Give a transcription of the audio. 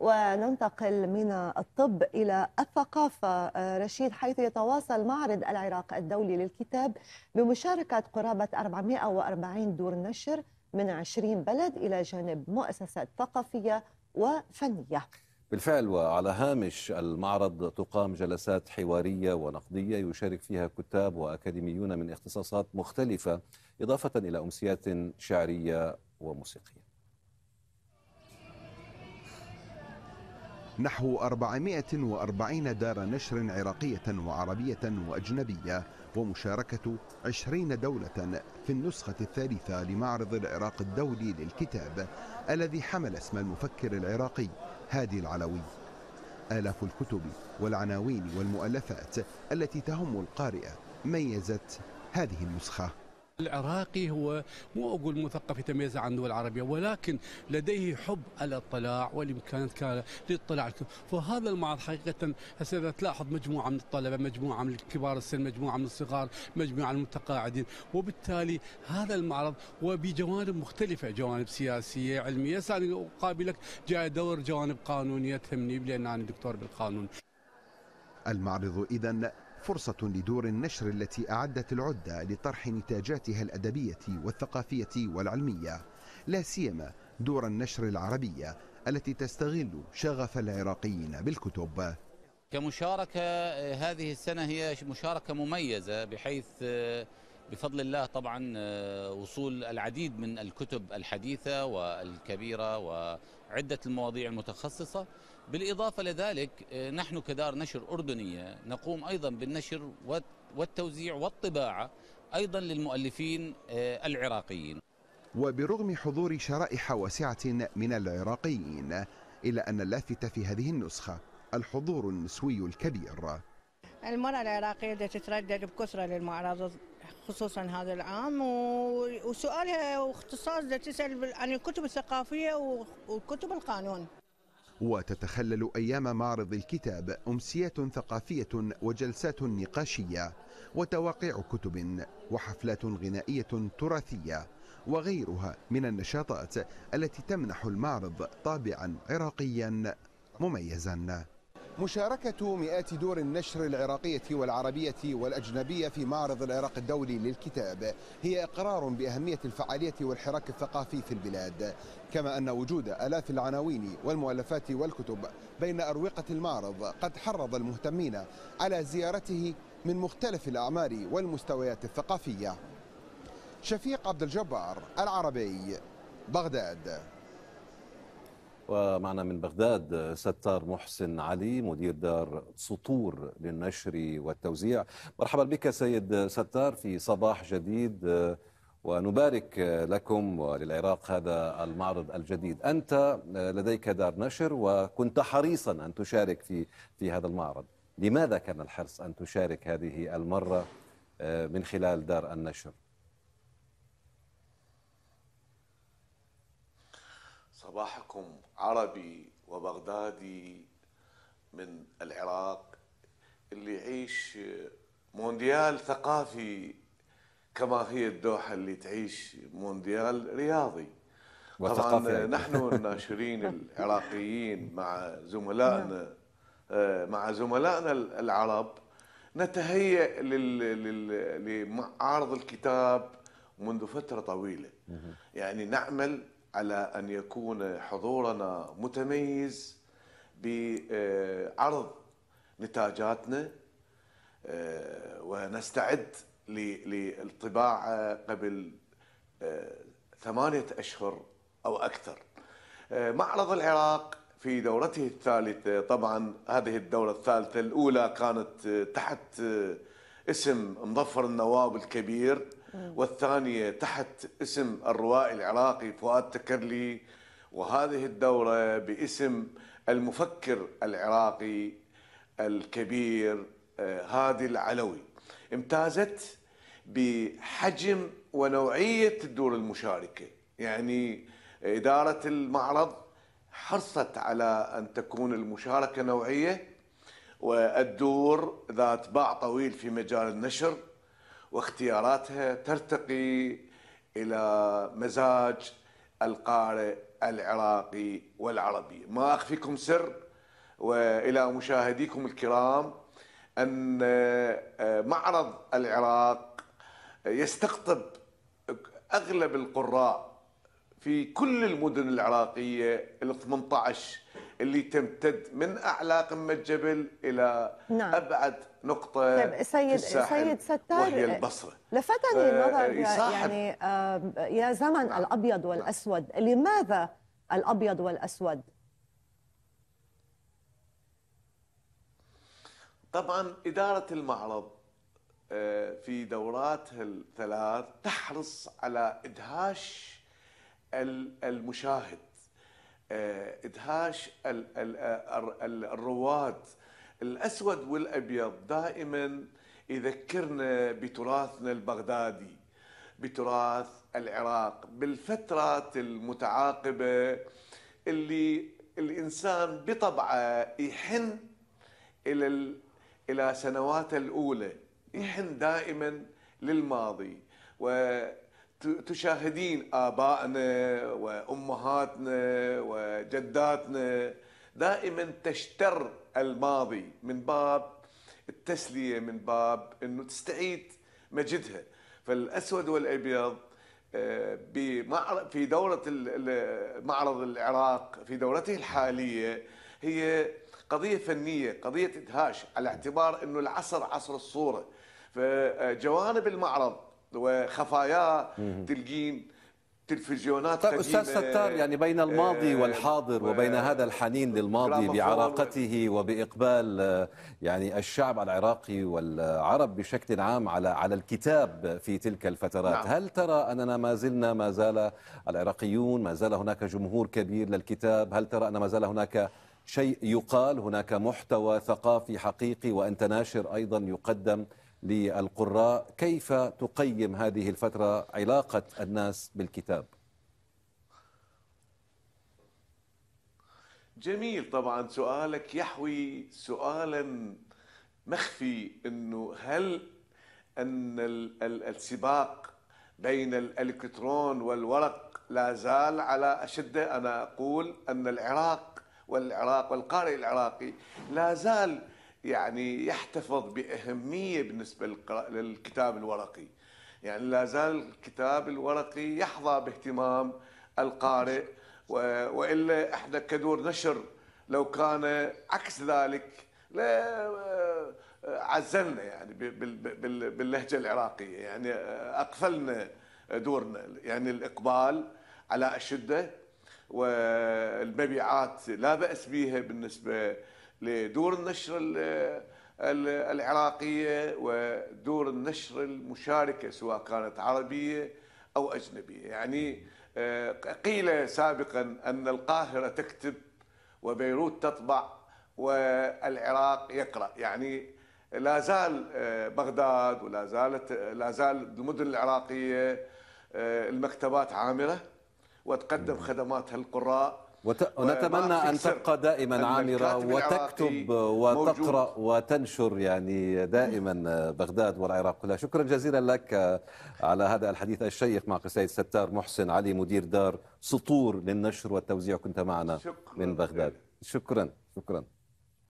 وننتقل من الطب إلى الثقافة آه، رشيد حيث يتواصل معرض العراق الدولي للكتاب بمشاركة قرابة 440 دور نشر من 20 بلد إلى جانب مؤسسات ثقافية وفنية بالفعل وعلى هامش المعرض تقام جلسات حوارية ونقدية يشارك فيها كتاب وأكاديميون من اختصاصات مختلفة إضافة إلى أمسيات شعرية وموسيقية نحو 440 دار نشر عراقية وعربية وأجنبية ومشاركة 20 دولة في النسخة الثالثة لمعرض العراق الدولي للكتاب الذي حمل اسم المفكر العراقي هادي العلوي آلاف الكتب والعناوين والمؤلفات التي تهم القارئ ميزت هذه النسخه العراقي هو مو أقول مثقف يتميز عن الدول العربية ولكن لديه حب الاطلاع والإمكانات للاطلاع فهذا المعرض حقيقة هسه إذا تلاحظ مجموعة من الطلبة مجموعة من كبار السن مجموعة من الصغار مجموعة من المتقاعدين وبالتالي هذا المعرض وبجوانب مختلفة جوانب سياسية علمية ساني أقابلك جاء دور جوانب قانونية تهمني لأن أنا دكتور بالقانون المعرض إذا فرصة لدور النشر التي أعدت العدة لطرح نتاجاتها الأدبية والثقافية والعلمية لا سيما دور النشر العربية التي تستغل شغف العراقيين بالكتب كمشاركة هذه السنة هي مشاركة مميزة بحيث بفضل الله طبعا آه، وصول العديد من الكتب الحديثة والكبيرة وعدة المواضيع المتخصصة بالإضافة لذلك آه، نحن كدار نشر أردنية نقوم أيضا بالنشر والتوزيع والطباعة أيضا للمؤلفين آه، العراقيين وبرغم حضور شرائح واسعة من العراقيين إلا أن اللافت في هذه النسخة الحضور النسوي الكبير المرأة العراقية تتردد بكثرة للمعارضة خصوصا هذا العام وسؤالها واختصاص تسال عن الكتب الثقافيه وكتب القانون وتتخلل أيام معرض الكتاب أمسيات ثقافية وجلسات نقاشية وتواقع كتب وحفلات غنائية تراثية وغيرها من النشاطات التي تمنح المعرض طابعا عراقيا مميزا مشاركة مئات دور النشر العراقية والعربية والأجنبية في معرض العراق الدولي للكتاب هي إقرار بأهمية الفعالية والحراك الثقافي في البلاد كما أن وجود ألاف العناوين والمؤلفات والكتب بين أروقة المعرض قد حرض المهتمين على زيارته من مختلف الأعمار والمستويات الثقافية شفيق عبد الجبار العربي بغداد ومعنا من بغداد ستار محسن علي مدير دار سطور للنشر والتوزيع مرحبا بك سيد ستار في صباح جديد ونبارك لكم وللعراق هذا المعرض الجديد أنت لديك دار نشر وكنت حريصا أن تشارك في, في هذا المعرض لماذا كان الحرص أن تشارك هذه المرة من خلال دار النشر؟ صباحكم عربي وبغدادي من العراق اللي يعيش مونديال ثقافي كما هي الدوحة اللي تعيش مونديال رياضي طبعا نحن الناشرين العراقيين مع زملائنا نعم. آه، مع زملائنا العرب نتهيأ لمعارض الكتاب منذ فترة طويلة يعني نعمل على ان يكون حضورنا متميز بعرض نتاجاتنا آه، ونستعد للطباعه قبل آه، ثمانيه اشهر او اكثر. آه، معرض العراق في دورته الثالثه طبعا هذه الدوره الثالثه الاولى كانت تحت اسم مظفر النواب الكبير والثانية تحت اسم الروائي العراقي فؤاد تكرلي وهذه الدورة باسم المفكر العراقي الكبير آه، هادي العلوي امتازت بحجم ونوعية الدور المشاركة يعني إدارة المعرض حرصت على أن تكون المشاركة نوعية والدور ذات باع طويل في مجال النشر واختياراتها ترتقي إلى مزاج القارئ العراقي والعربي ما أخفيكم سر وإلى مشاهديكم الكرام أن آه، معرض العراق يستقطب أغلب القراء في كل المدن العراقية ال 18 اللي تمتد من اعلى قمه جبل الى نعم. ابعد نقطه طيب سيد في الساحل سيد ستار وهي آه، البصره لفتني النظر آه، يعني, يعني، آه، يا زمن نعم. الابيض نعم. والاسود نعم. لماذا الابيض والاسود طبعا اداره المعرض في دوراتها الثلاث تحرص على ادهاش المشاهد آه، ادهاش آه، الرواد الاسود والابيض دائما يذكرنا بتراثنا البغدادي بتراث العراق بالفترات المتعاقبه اللي الانسان بطبعه يحن الى الى سنواته الاولى يحن دائما للماضي و تشاهدين آبائنا وأمهاتنا وجداتنا دائما تشتر الماضي من باب التسلية من باب أنه تستعيد مجدها فالأسود والأبيض آه، في دورة معرض العراق في دورته الحالية هي قضية فنية قضية إدهاش على اعتبار أنه العصر عصر الصورة فجوانب المعرض وخفاياه تلقين تلفزيونات طيب استاذ ستار يعني بين الماضي آه، والحاضر وبين هذا الحنين للماضي بعراقته وباقبال آه، يعني الشعب العراقي والعرب بشكل عام على على الكتاب في تلك الفترات، نعم. هل ترى اننا ما زلنا ما زال العراقيون ما زال هناك جمهور كبير للكتاب، هل ترى ان ما زال هناك شيء يقال، هناك محتوى ثقافي حقيقي وانت ناشر ايضا يقدم للقراء كيف تقيم هذه الفترة علاقة الناس بالكتاب جميل طبعا سؤالك يحوي سؤالا مخفي انه هل ان السباق بين الالكترون والورق لا زال على اشده انا اقول ان العراق والعراق والقارئ العراقي لا زال يعني يحتفظ باهميه بالنسبه للكتاب الورقي يعني لا زال الكتاب الورقي يحظى باهتمام القارئ والا احنا كدور نشر لو كان عكس ذلك لا آه، عزلنا يعني باللهجه العراقيه يعني آه، اقفلنا دورنا يعني الاقبال على أشدة والمبيعات لا باس بها بالنسبه لدور النشر العراقية ودور النشر المشاركة سواء كانت عربية أو أجنبية يعني آه، قيل سابقا أن القاهرة تكتب وبيروت تطبع والعراق يقرأ يعني لا زال آه، بغداد ولا زالت لا زال المدن العراقية آه، المكتبات عامرة وتقدم خدماتها للقراء وت... ونتمنى أن تبقى دائما عامرة وتكتب وتقرأ وتنشر يعني دائما بغداد والعراق كلها شكرا جزيلا لك على هذا الحديث الشيق مع السيد ستار محسن علي مدير دار سطور للنشر والتوزيع كنت معنا من بغداد شكرا شكرا